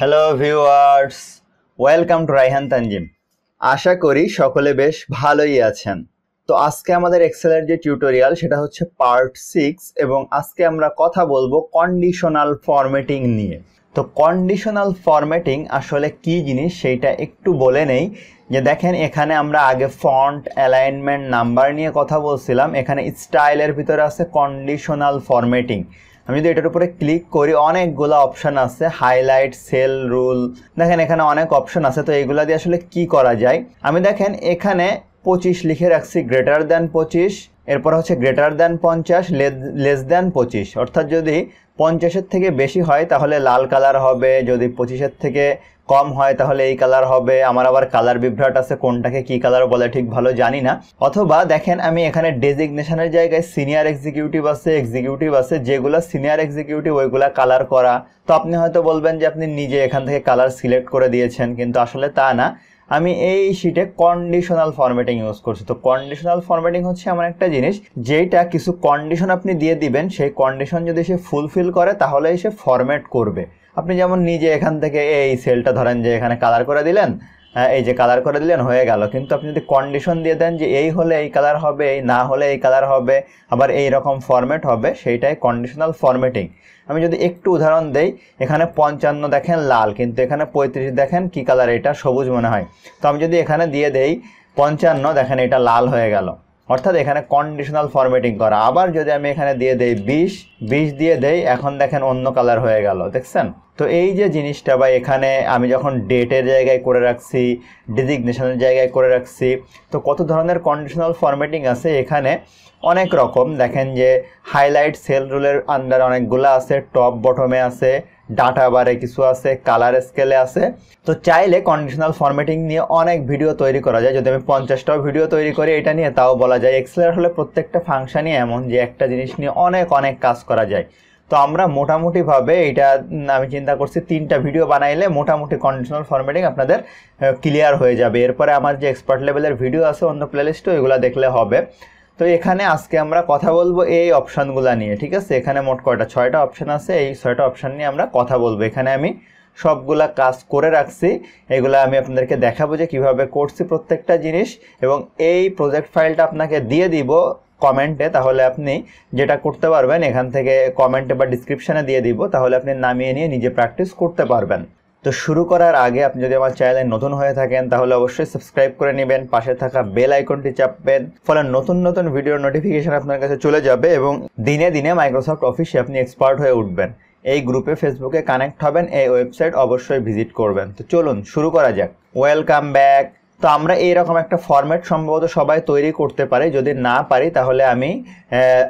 hello viewers welcome to Raihan Tanzim আশা করি সকলে বেশ ভালোই আছেন তো আজকে আমাদের এক্সেলের যে টিউটোরিয়াল সেটা হচ্ছে পার্ট সিক্স এবং আজকে আমরা কথা বলবো কন্ডিশনাল ফরম্যাটিং নিয়ে তো কন্ডিশনাল ফরম্যাটিং আসলে কি জিনিস সেইটা একটু বলে নেই যে দেখেন এখানে আমরা আগে ফন্ট অ্যালাইনমেন্ট নাম্বার নিয়ে কথা বলছিলাম এখানে স্টাইলের ভিতরে আছে কন্ডিশনাল ফরম্যাটিং আমি যদি এটার উপরে ক্লিক করি অনেকগুলো অপশান আছে হাইলাইট সেল রুল দেখেন এখানে অনেক অপশান আছে তো এইগুলো দিয়ে আসলে কি করা যায় আমি দেখেন এখানে পঁচিশ লিখে রাখছি গ্রেটার দ্যান পঁচিশ এরপর হচ্ছে গ্রেটার দ্যান পঞ্চাশ লেস দ্যান পঁচিশ অর্থাৎ যদি পঞ্চাশের থেকে বেশি হয় তাহলে লাল কালার হবে যদি পঁচিশের থেকে কম হয় তাহলে এই কালার হবে আমার আবার কালার বিভ্রাট আছে কোনটাকে কি কালার বলে ঠিক ভালো জানি না অথবা দেখেন আমি এখানে ডেজিগনেশনের জায়গায় সিনিয়র এক্সিকিউটিভ আছে এক্সিকিউটিভ আছে যেগুলো সিনিয়র এক্সিকিউটিভ ওইগুলা কালার করা তো আপনি হয়তো বলবেন যে আপনি নিজে এখান থেকে কালার সিলেক্ট করে দিয়েছেন কিন্তু আসলে তা না আমি এই শিটে কন্ডিশনাল ফরম্যাটিং ইউজ করছি তো কন্ডিশনাল ফরম্যাটিং হচ্ছে এমন একটা জিনিস যেটা কিছু কন্ডিশন আপনি দিয়ে দিবেন সেই কন্ডিশন যদি সে ফুলফিল করে তাহলে সে ফরম্যাট করবে আপনি যেমন নিজে এখান থেকে এই সেলটা ধরেন যে এখানে কালার করে দিলেন এই যে কালার করে দিলেন হয়ে গেল কিন্তু আপনি যদি কন্ডিশন দিয়ে দেন যে এই হলে এই কালার হবে এই না হলে এই কালার হবে আবার এই রকম ফরম্যাট হবে সেইটাই কন্ডিশনাল ফরম্যাটিং আমি যদি একটু উদাহরণ দেই এখানে পঞ্চান্ন দেখেন লাল কিন্তু এখানে পঁয়ত্রিশ দেখেন কি কালার এটা সবুজ মনে হয় তো আমি যদি এখানে দিয়ে দেই পঞ্চান্ন দেখেন এটা লাল হয়ে গেল অর্থাৎ এখানে কন্ডিশনাল ফরম্যাটিং করা আবার যদি আমি এখানে দিয়ে দেই বিশ বিশ দিয়ে দেই এখন দেখেন অন্য কালার হয়ে গেল দেখছেন তো এই যে জিনিসটা বা এখানে আমি যখন ডেটের জায়গায় করে রাখছি ডিজিগনেশনের জায়গায় করে রাখছি তো কত ধরনের কন্ডিশনাল ফরম্যাটিং আছে এখানে অনেক রকম দেখেন যে হাইলাইট সেল রুলের আন্ডার অনেকগুলো আছে টপ বটমে আছে ডাটা বারে কিছু আছে কালার স্কেলে আছে তো চাইলে কন্ডিশনাল ফরমেটিং নিয়ে অনেক ভিডিও তৈরি করা যায় যদি আমি পঞ্চাশটাও ভিডিও তৈরি করি এটা নিয়ে তাও বলা যায় এক্সেলের হলে প্রত্যেকটা ফাংশানই এমন যে একটা জিনিস নিয়ে অনেক অনেক কাজ করা যায় তো আমরা মোটামুটিভাবে এটা আমি চিন্তা করছি তিনটা ভিডিও বানাইলে মোটামুটি কন্ডিশনাল ফরম্যাটিং আপনাদের ক্লিয়ার হয়ে যাবে এরপরে আমার যে এক্সপার্ট লেভেলের ভিডিও আছে অন্য প্লেলিস্টও এগুলো দেখলে হবে তো এখানে আজকে আমরা কথা বলবো এই অপশানগুলো নিয়ে ঠিক আছে এখানে মোট কয়টা ছয়টা অপশান আছে এই ছয়টা অপশান নিয়ে আমরা কথা বলবো এখানে আমি সবগুলা কাজ করে রাখছি এগুলো আমি আপনাদেরকে দেখাবো যে কীভাবে করছি প্রত্যেকটা জিনিস এবং এই প্রজেক্ট ফাইলটা আপনাকে দিয়ে দিব কমেন্টে তাহলে আপনি যেটা করতে পারবেন এখান থেকে কমেন্টে বা ডিসক্রিপশানে দিয়ে দিব তাহলে আপনি নামিয়ে নিয়ে নিজে প্র্যাকটিস করতে পারবেন তো শুরু করার আগে আপনি যদি আমার চ্যানেলে নতুন হয়ে থাকেন তাহলে অবশ্যই সাবস্ক্রাইব করে নেবেন পাশে থাকা বেল আইকনটি চাপবেন ফলে নতুন নতুন ভিডিওর নোটিফিকেশান আপনার কাছে চলে যাবে এবং দিনে দিনে মাইক্রোসফট অফিসে আপনি এক্সপার্ট হয়ে উঠবেন এই গ্রুপে ফেসবুকে কানেক্ট হবেন এই ওয়েবসাইট অবশ্যই ভিজিট করবেন তো চলুন শুরু করা যাক ওয়েলকাম ব্যাক তো আমরা এইরকম একটা ফর্ম্যাট সম্ভবত সবাই তৈরি করতে পারে যদি না পারি তাহলে আমি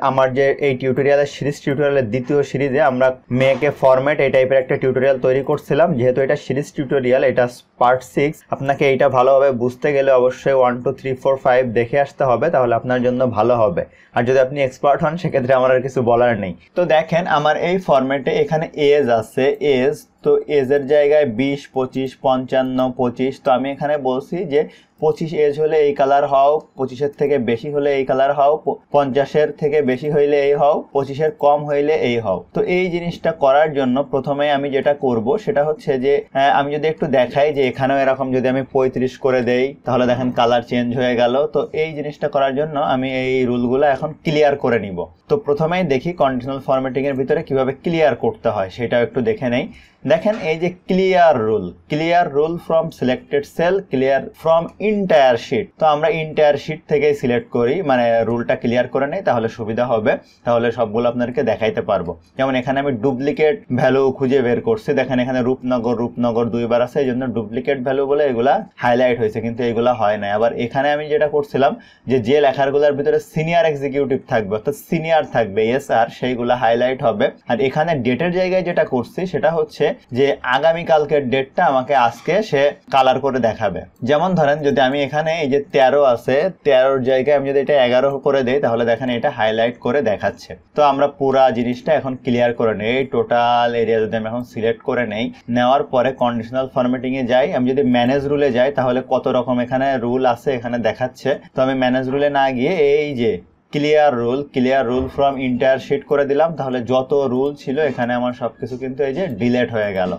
আমার যে এই টিউটোরিয়ালের সিরিজ টিউটোরিয়ালের দ্বিতীয় সিরিজে আমরা মেয়েকে ফর্ম্যাট এই টাইপের একটা টিউটোরিয়াল তৈরি করছিলাম যেহেতু এটা সিরিজ টিউটোরিয়াল এটা পার্ট সিক্স আপনাকে এইটা ভালোভাবে বুঝতে গেলে অবশ্যই one two three four five দেখে আসতে হবে তাহলে আপনার জন্য ভালো হবে আর যদি আপনি এক্সপার্ট হন সেক্ষেত্রে আমার আর কিছু বলার নেই তো দেখেন আমার এই ফর্ম্যাটে এখানে এজ আছে এজ তো এজের জায়গায় বিশ পঁচিশ পঞ্চান্ন পঁচিশ তো আমি এখানে বলছি যে পঁচিশ এজ হলে এই কালার হও পঁচিশের থেকে বেশি হলে এই কালার হও পঞ্চাশের থেকে বেশি হইলে এই হও পঁচিশের কম হইলে এই হও তো এই জিনিসটা করার জন্য প্রথমে আমি যেটা করব সেটা হচ্ছে যে আমি যদি একটু দেখাই যে এখানেও এরকম যদি আমি পঁয়ত্রিশ করে দেই তাহলে দেখেন কালার চেঞ্জ হয়ে গেল তো এই জিনিসটা করার জন্য আমি এই রুলগুলো এখন ক্লিয়ার করে নিব তো প্রথমেই দেখি কন্ডিশনাল এর ভিতরে কিভাবে ক্লিয়ার করতে হয় সেটাও একটু দেখে নেই দেখেন এই যে clear rule clear rule from selected cell clear from entire sheet তো আমরা ইন্টায়ার শিট থেকেই সিলেক্ট করি মানে রুলটা ক্লিয়ার করে নেই তাহলে সুবিধা হবে তাহলে সবগুলো আপনাদেরকে দেখাইতে পারবো যেমন এখানে আমি ডুপ্লিকেট ভ্যালু খুঁজে বের করছি দেখেন এখানে রূপনগর রূপনগর দুইবার আছে এই জন্য ডুপ্লিকেট ভ্যালু বলে এগুলা হাইলাইট হয়েছে কিন্তু এগুলা হয় না আবার এখানে আমি যেটা করছিলাম যে যে লেখারগুলোর ভিতরে সিনিয়র এক্সিকিউটিভ থাকবে অর্থাৎ সিনিয়র থাকবে এস আর সেইগুলো হাইলাইট হবে আর এখানে ডেটের জায়গায় যেটা করছি সেটা হচ্ছে যে আগামীকালকের ডেটটা আমাকে আজকে সে কালার করে দেখাবে যেমন ধরেন যদি যদি আমি এখানে এই যে তেরো আছে তেরোর জায়গায় আমি যদি এটা এগারো করে দেই তাহলে দেখেন এটা হাইলাইট করে দেখাচ্ছে তো আমরা পুরা জিনিসটা এখন ক্লিয়ার করে নেই এই টোটাল এরিয়া যদি আমি এখন সিলেক্ট করে নেই নেওয়ার পরে কন্ডিশনাল ফরম্যাটিংয়ে যাই আমি যদি ম্যানেজ রুলে যাই তাহলে কত রকম এখানে রুল আছে এখানে দেখাচ্ছে তো আমি ম্যানেজ রুলে না গিয়ে এই যে clear rule clear rule from entire sheet করে দিলাম তাহলে যত রুল ছিল এখানে আমার সব কিছু কিন্তু এই যে ডিলেট হয়ে গেল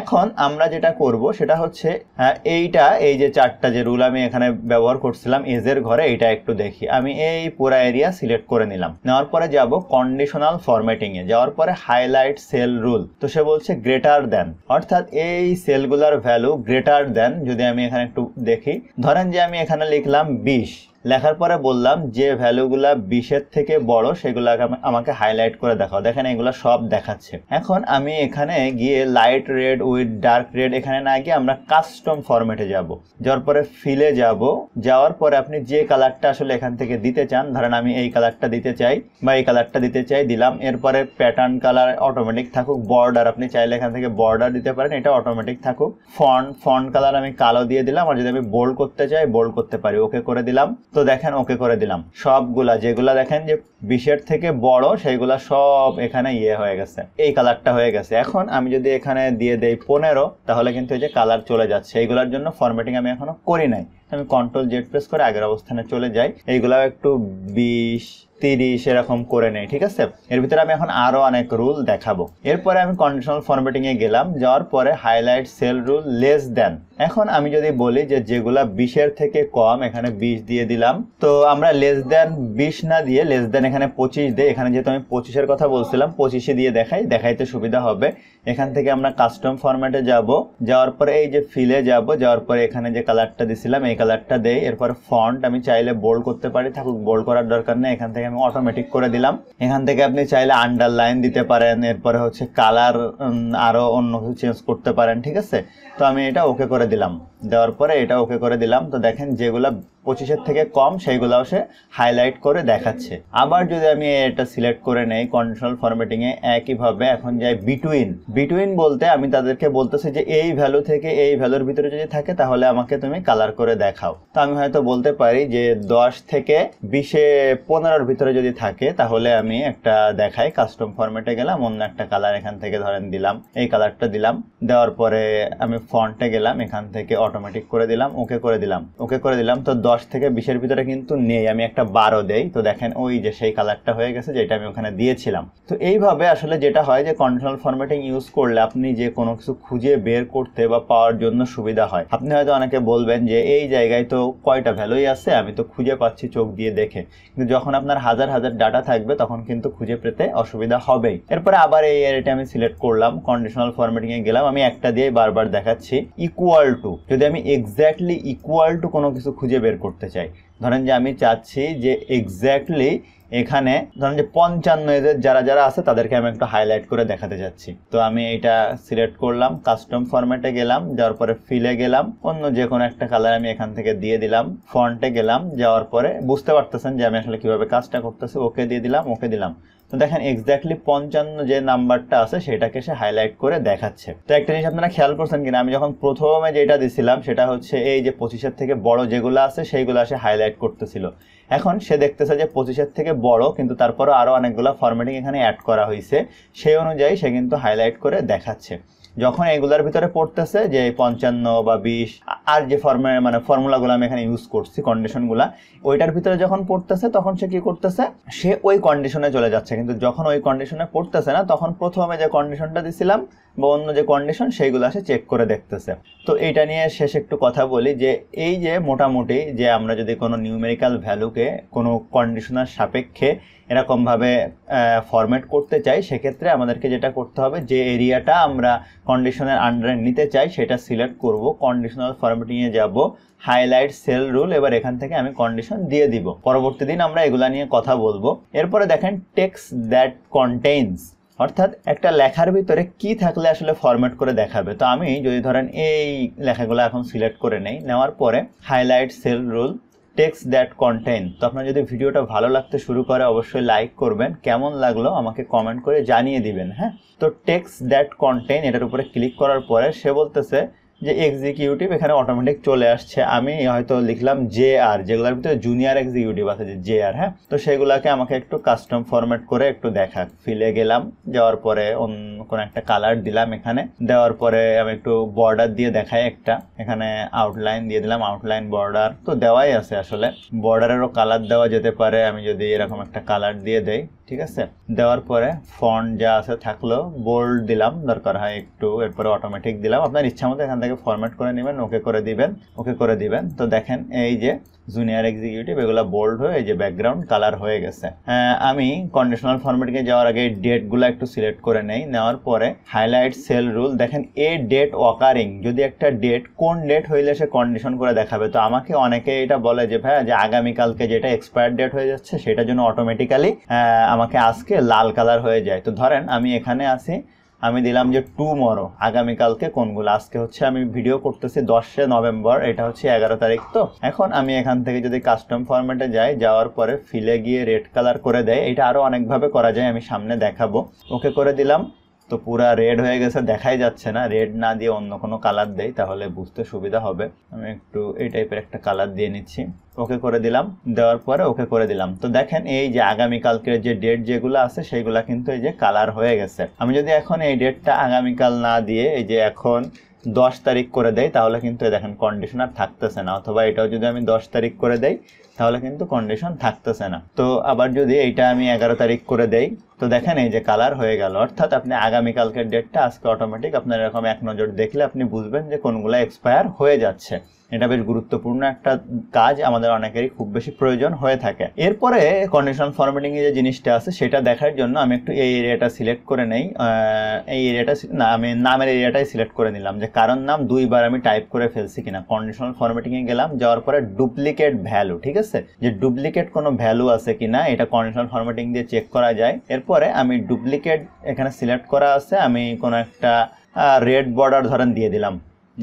এখন আমরা যেটা করব সেটা হচ্ছে হ্যাঁ, এইটা এই যে চারটা যে রুল আমি এখানে ব্যবহার করছিলাম এজের ঘরে এটা একটু দেখি আমি এই পুরা এরিয়া সিলেক্ট করে নিলাম নেওয়ার পরে যাব কন্ডিশনাল ফরম্যাটিংয়ে যাওয়ার পরে হাইলাইট সেল রুল তো সে বলছে গ্রেটার দেন অর্থাৎ এই সেলগুলার ভ্যালু গ্রেটার দেন যদি আমি এখানে একটু দেখি ধরেন যে আমি এখানে লিখলাম বিশ লেখার পরে বললাম যে ভ্যালুগুলা বিশের থেকে বড় সেগুলাকে আমাকে হাইলাইট করে দেখাও দেখেন এগুলো সব দেখাচ্ছে এখন আমি এখানে গিয়ে light red with dark red এখানে না গিয়ে আমরা কাস্টম ফরম্যাটে যাব যাওয়ার পরে ফিলে যাব যাওয়ার পরে আপনি যে কালারটা আসলে এখান থেকে দিতে চান ধরেন আমি এই কালারটা দিতে চাই বা এই কালারটা দিতে চাই দিলাম এরপরে প্যাটার্ন কালার অটোমেটিক থাকুক বর্ডার আপনি চাইলে এখান থেকে বর্ডার দিতে পারেন এটা অটোমেটিক থাকুক ফন্ট ফন্ট কালার আমি কালো দিয়ে দিলাম আর যদি আমি বোল্ড করতে চাই বোল্ড করতে পারি ওকে করে দিলাম তো দেখেন ওকে করে দিলাম সবগুলা যেগুলা দেখেন যে বিশের থেকে বড় সেইগুলা সব এখানে ইয়ে হয়ে গেছে এই কালারটা হয়ে গেছে এখন আমি যদি এখানে দিয়ে দেই পনেরো তাহলে কিন্তু এই যে কালার চলে যাচ্ছে এইগুলার জন্য ফরম্যাটিং আমি এখনো করি নাই আমি কন্ট্রোল জেড প্রেস করে আগের অবস্থানে চলে যাই এইগুলাও একটু বিশ তিরিশ এরকম করে নেই ঠিক আছে এর ভিতরে আমি এখন আরো অনেক রুল দেখাবো এরপরে আমি কন্ডিশনাল এ গেলাম যাওয়ার পরে highlight cell rule less than এখন আমি যদি বলি যে যেগুলা বিশের থেকে কম এখানে বিশ দিয়ে দিলাম তো আমরা লেস দেন বিশ না দিয়ে লেস দেন এখানে পঁচিশ দিয়ে এখানে যেহেতু আমি পঁচিশের কথা বলছিলাম পঁচিশে দিয়ে দেখাই দেখাইতে সুবিধা হবে এখান থেকে আমরা কাস্টম ফরম্যাটে যাব যাওয়ার পরে এই যে ফিলে যাব যাওয়ার পরে এখানে যে কালারটা দিছিলাম এই কালারটা দেই এরপর ফন্ট আমি চাইলে বোল্ড করতে পারি থাকুক বোল্ড করার দরকার নেই এখান থেকে আমি অটোমেটিক করে দিলাম এখান থেকে আপনি চাইলে আন্ডারলাইন দিতে পারেন এরপরে হচ্ছে কালার আরও অন্য কিছু চেঞ্জ করতে পারেন ঠিক আছে তো আমি এটা ওকে করে দিলাম দেওয়ার পরে এটা ওকে করে দিলাম তো দেখেন যেগুলো পঁচিশের থেকে কম সেইগুলাও সে হাইলাইট করে দেখাচ্ছে আবার যদি আমি এটা সিলেক্ট করে নেই কন্ডিশনাল ফরম্যাটিংয়ে একইভাবে এখন যাই বিটুইন বিটুইন বলতে আমি তাদেরকে বলতেছি যে এই ভ্যালু থেকে এই ভ্যালুর ভিতরে যদি থাকে তাহলে আমাকে তুমি কালার করে দেখাও তো আমি হয়তো বলতে পারি যে দশ থেকে বিশে পনেরোর ভিতরে যদি থাকে তাহলে আমি একটা দেখাই কাস্টম ফরম্যাটে গেলাম অন্য একটা কালার এখান থেকে ধরেন দিলাম এই কালারটা দিলাম দেওয়ার পরে আমি ফন্টে গেলাম এখান থেকে অটোমেটিক করে দিলাম ওকে করে দিলাম ওকে করে দিলাম তো দশ দশ থেকে বিশের ভিতরে কিন্তু নেই আমি একটা বারো দেই তো দেখেন ওই যে সেই কালারটা হয়ে গেছে যেটা আমি ওখানে দিয়েছিলাম তো এইভাবে আসলে যেটা হয় যে কন্ট্রোল ফরম্যাটিং ইউজ করলে আপনি যে কোনো কিছু খুঁজে বের করতে বা পাওয়ার জন্য সুবিধা হয় আপনি হয়তো অনেকে বলবেন যে এই জায়গায় তো কয়টা ভ্যালুই আছে আমি তো খুঁজে পাচ্ছি চোখ দিয়ে দেখে কিন্তু যখন আপনার হাজার হাজার ডাটা থাকবে তখন কিন্তু খুঁজে পেতে অসুবিধা হবেই এরপরে আবার এই এরিয়াটা আমি সিলেক্ট করলাম কন্ডিশনাল ফরম্যাটিং এ গেলাম আমি একটা দিয়ে বারবার দেখাচ্ছি ইকুয়াল টু যদি আমি এক্স্যাক্টলি ইকুয়াল টু কোনো কিছু খুঁজে বের করতে চাই ধরেন যে আমি চাচ্ছি যে এক্স্যাক্টলি এখানে ধরেন যে পঞ্চান্ন এদের যারা যারা আছে তাদেরকে আমি একটু হাইলাইট করে দেখাতে যাচ্ছি তো আমি এটা সিলেক্ট করলাম কাস্টম ফরম্যাটে গেলাম যাওয়ার পরে ফিলে গেলাম অন্য যে কোনো একটা কালার আমি এখান থেকে দিয়ে দিলাম ফন্টে গেলাম যাওয়ার পরে বুঝতে পারতেছেন যে আমি আসলে কীভাবে কাজটা করতেছি ওকে দিয়ে দিলাম ওকে দিলাম তো দেখেন এক্স্যাক্টলি পঞ্চান্ন যে নাম্বারটা আছে সেটাকে সে হাইলাইট করে দেখাচ্ছে তো একটা জিনিস আপনারা খেয়াল করছেন কিনা আমি যখন প্রথমে যেটা দিছিলাম সেটা হচ্ছে এই যে পঁচিশের থেকে বড় যেগুলো আছে সেইগুলো সে হাইলাইট গাইড করতেছিল এখন সে দেখতেছে যে পঁচিশের থেকে বড় কিন্তু তারপরও আরও অনেকগুলো ফরম্যাটিং এখানে অ্যাড করা হয়েছে সেই অনুযায়ী সে কিন্তু হাইলাইট করে দেখাচ্ছে যখন এগুলার ভিতরে পড়তেছে যে পঞ্চান্ন বা বিশ আর যে ফর্মে মানে ফর্মুলাগুলো আমি এখানে ইউজ করছি কন্ডিশনগুলো ওইটার ভিতরে যখন পড়তেছে তখন সে কি করতেছে সে ওই কন্ডিশনে চলে যাচ্ছে কিন্তু যখন ওই কন্ডিশনে পড়তেছে না তখন প্রথমে যে কন্ডিশনটা দিছিলাম বা অন্য যে কন্ডিশন সেইগুলো সে চেক করে দেখতেছে তো এইটা নিয়ে শেষ একটু কথা বলি যে এই যে মোটামুটি যে আমরা যদি কোনো নিউমেরিক্যাল ভ্যালুকে কোনো কন্ডিশনার সাপেক্ষে এরকমভাবে ফরম্যাট করতে চাই সেক্ষেত্রে আমাদেরকে যেটা করতে হবে যে এরিয়াটা আমরা কন্ডিশনের আন্ডারে নিতে চাই সেটা সিলেক্ট করব কন্ডিশনাল ফরম্যাটিংয়ে যাব হাইলাইট সেল রুল এবার এখান থেকে আমি কন্ডিশন দিয়ে দিব পরবর্তী দিন আমরা এগুলা নিয়ে কথা বলবো এরপরে দেখেন টেক্স দ্যাট কন্টেইনস অর্থাৎ একটা লেখার ভিতরে কি থাকলে আসলে ফরম্যাট করে দেখাবে তো আমি যদি ধরেন এই লেখাগুলো এখন সিলেক্ট করে নেই নেওয়ার পরে highlight cell rule text that content তো আপনার যদি ভিডিওটা ভালো লাগতে শুরু করে অবশ্যই লাইক করবেন কেমন লাগলো আমাকে কমেন্ট করে জানিয়ে দিবেন হ্যাঁ তো টেক্সট দ্যাট কন্টেন্ট এটার উপরে ক্লিক করার পরে সে বলতেছে যে এক্সিকিউটিভ এখানে অটোমেটিক চলে আসছে আমি হয়তো লিখলাম জে আর যেগুলোর ভিতরে জুনিয়র এক্সিকিউটিভ আছে যে জে আর হ্যাঁ তো সেগুলোকে আমাকে একটু কাস্টম ফরম্যাট করে একটু দেখাক ফিলে গেলাম যাওয়ার পরে কোনো একটা কালার দিলাম এখানে দেওয়ার পরে আমি একটু বর্ডার দিয়ে দেখাই একটা এখানে আউটলাইন দিয়ে দিলাম আউটলাইন বর্ডার তো দেওয়াই আছে আসলে বর্ডারেরও কালার দেওয়া যেতে পারে আমি যদি এরকম একটা কালার দিয়ে দেই ঠিক আছে দেওয়ার পরে ফন্ট যা আছে থাকলো বোল্ড দিলাম দরকার হয় একটু এরপরে অটোমেটিক দিলাম আপনার ইচ্ছা মতো এখান থেকে ফরম্যাট করে নেবেন ওকে করে দিবেন ওকে করে দিবেন তো দেখেন এই যে জুনিয়র এক্সিকিউটিভ এগুলো বোল্ড হয়ে যে ব্যাকগ্রাউন্ড কালার হয়ে গেছে আমি কন্ডিশনাল ফরম্যাটকে যাওয়ার আগে ডেটগুলো একটু সিলেক্ট করে নেই নেওয়ার পরে হাইলাইট সেল রুল দেখেন এ ডেট ওয়াকারিং যদি একটা ডেট কোন ডেট হইলে সে কন্ডিশন করে দেখাবে তো আমাকে অনেকে এটা বলে যে ভাই যে আগামীকালকে যেটা এক্সপায়ার ডেট হয়ে যাচ্ছে সেটার জন্য অটোমেটিক্যালি আমাকে আজকে লাল কালার হয়ে যায় তো ধরেন আমি এখানে আসি আমি দিলাম যে টু মরো আগামীকালকে কোনগুলো আজকে হচ্ছে আমি ভিডিও করতেছি দশে নভেম্বর এটা হচ্ছে এগারো তারিখ তো এখন আমি এখান থেকে যদি কাস্টম ফরম্যাটে যাই যাওয়ার পরে ফিলে গিয়ে রেড কালার করে দেয় এটা আরও অনেকভাবে করা যায় আমি সামনে দেখাবো ওকে করে দিলাম তো পুরা রেড হয়ে গেছে দেখাই যাচ্ছে না রেড না দিয়ে অন্য কোনো কালার দেই তাহলে বুঝতে সুবিধা হবে আমি একটু এই টাইপের একটা কালার দিয়ে নিচ্ছি ওকে করে দিলাম দেওয়ার পরে ওকে করে দিলাম তো দেখেন এই যে আগামীকালকে যে ডেট যেগুলো আছে সেইগুলো কিন্তু এই যে কালার হয়ে গেছে আমি যদি এখন এই ডেটটা আগামীকাল না দিয়ে এই যে এখন দশ তারিখ করে দেয় তাহলে কিন্তু দেখেন কন্ডিশনার থাকতেছে না অথবা এটাও যদি আমি দশ তারিখ করে দেই তাহলে কিন্তু কন্ডিশন থাকতেছে না তো আবার যদি এইটা আমি এগারো তারিখ করে দেই তো দেখেন এই যে কালার হয়ে গেল অর্থাৎ আপনি আগামীকালকের ডেটটা আজকে অটোমেটিক আপনার এরকম এক নজর দেখলে আপনি বুঝবেন যে কোনগুলো এক্সপায়ার হয়ে যাচ্ছে এটা বেশ গুরুত্বপূর্ণ একটা কাজ আমাদের অনেকেরই খুব বেশি প্রয়োজন হয়ে থাকে এরপরে কন্ডিশনাল ফরম্যাটিং যে জিনিসটা আছে সেটা দেখার জন্য আমি একটু এই এরিয়াটা সিলেক্ট করে নেই এই এরিয়াটা না আমি নামের এরিয়াটাই সিলেক্ট করে নিলাম যে কারণ নাম দুইবার আমি টাইপ করে ফেলছি কিনা কন্ডিশনাল এ গেলাম যাওয়ার পরে ডুপ্লিকেট ভ্যালু ঠিক আছে যে ডুপ্লিকেট কোনো ভ্যালু আছে কিনা এটা কন্ডিশনাল ফরমেটিং দিয়ে চেক করা যায় এরপর পরে আমি ডুপ্লিকেট এখানে সিলেক্ট করা আছে আমি কোনো একটা রেড বর্ডার ধরেন দিয়ে দিলাম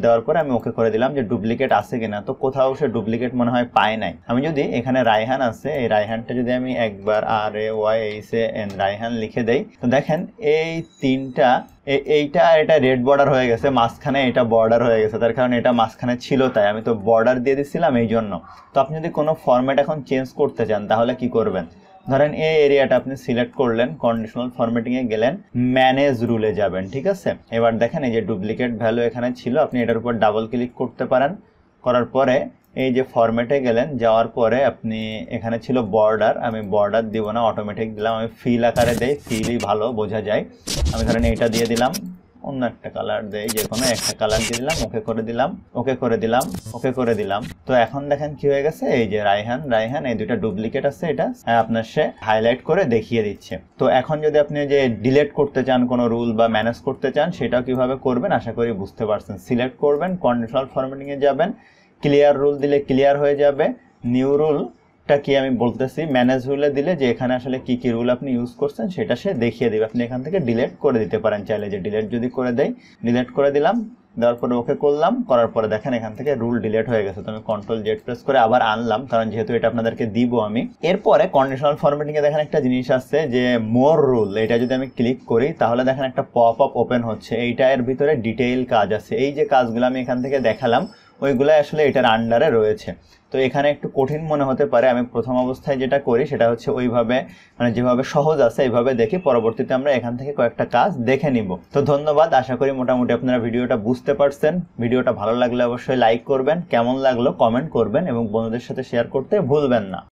দেওয়ার পরে আমি ওকে করে দিলাম যে ডুপ্লিকেট আছে কিনা তো কোথাও সে ডুপ্লিকেট মনে হয় পায় নাই আমি যদি এখানে রায়হান আছে এই রায়হানটা যদি আমি একবার R A Y H N Rayhan লিখে দেই তো দেখেন এই তিনটা এইটা এটা রেড বর্ডার হয়ে গেছে মাঝখানে এটা বর্ডার হয়ে গেছে তার কারণ এটা মাঝখানে ছিল তাই আমি তো বর্ডার দিয়ে দিচ্ছিলাম এই জন্য তো আপনি যদি কোনো ফরম্যাট এখন চেঞ্জ করতে চান তাহলে কি করবেন ধরেন এই এরিয়াটা আপনি সিলেক্ট করলেন কন্ডিশনাল এ গেলেন ম্যানেজ রুলে যাবেন ঠিক আছে এবার দেখেন এই যে ডুপ্লিকেট ভ্যালু এখানে ছিল আপনি এটার উপর ডাবল ক্লিক করতে পারেন করার পরে এই যে ফরম্যাটে গেলেন যাওয়ার পরে আপনি এখানে ছিল বর্ডার আমি বর্ডার দিব না অটোমেটিক দিলাম আমি ফিল আকারে দেই ফিলই ভালো বোঝা যায় আমি ধরেন এইটা দিয়ে দিলাম অন্য একটা কালার দেয় যে কোনো একটা কালার দিয়ে দিলাম ওকে করে দিলাম ওকে করে দিলাম ওকে করে দিলাম তো এখন দেখেন কি হয়ে গেছে এই যে রাইহান রাইহান এই দুইটা ডুপ্লিকেট আছে এটা আপনার সে হাইলাইট করে দেখিয়ে দিচ্ছে তো এখন যদি আপনি যে ডিলেট করতে চান কোনো রুল বা ম্যানেজ করতে চান সেটাও কিভাবে করবেন আশা করি বুঝতে পারছেন সিলেক্ট করবেন কন্ডিশনাল ফরম্যাটিংয়ে যাবেন ক্লিয়ার রুল দিলে ক্লিয়ার হয়ে যাবে নিউ রুল টা কি আমি বলতেছি ম্যানেজ রুলে দিলে যে এখানে আসলে কি কি রুল আপনি ইউজ করছেন সেটা সে দেখিয়ে দেবে আপনি এখান থেকে ডিলেট করে দিতে পারেন চাইলে যে ডিলেট যদি করে দেয় ডিলেট করে দিলাম দেওয়ার পরে ওকে করলাম করার পরে দেখেন এখান থেকে রুল ডিলেট হয়ে গেছে তো আমি কন্ট্রোল জেড প্রেস করে আবার আনলাম কারণ যেহেতু এটা আপনাদেরকে দিব আমি এরপরে কন্ডিশনাল ফরম্যাটিংয়ে দেখেন একটা জিনিস আছে যে মোর রুল এটা যদি আমি ক্লিক করি তাহলে দেখেন একটা পপ আপ ওপেন হচ্ছে এইটা এর ভিতরে ডিটেইল কাজ আছে এই যে কাজগুলো আমি এখান থেকে দেখালাম ওইগুলো আসলে এটার আন্ডারে রয়েছে তো এখানে একটু কঠিন মনে হতে পারে আমি প্রথম অবস্থায় যেটা করি সেটা হচ্ছে ওইভাবে মানে যেভাবে সহজ আছে এইভাবে দেখি পরবর্তীতে আমরা এখান থেকে কয়েকটা কাজ দেখে নিব তো ধন্যবাদ আশা করি মোটামুটি আপনারা ভিডিওটা বুঝতে পারছেন ভিডিওটা ভালো লাগলে অবশ্যই লাইক করবেন কেমন লাগলো কমেন্ট করবেন এবং বন্ধুদের সাথে শেয়ার করতে ভুলবেন না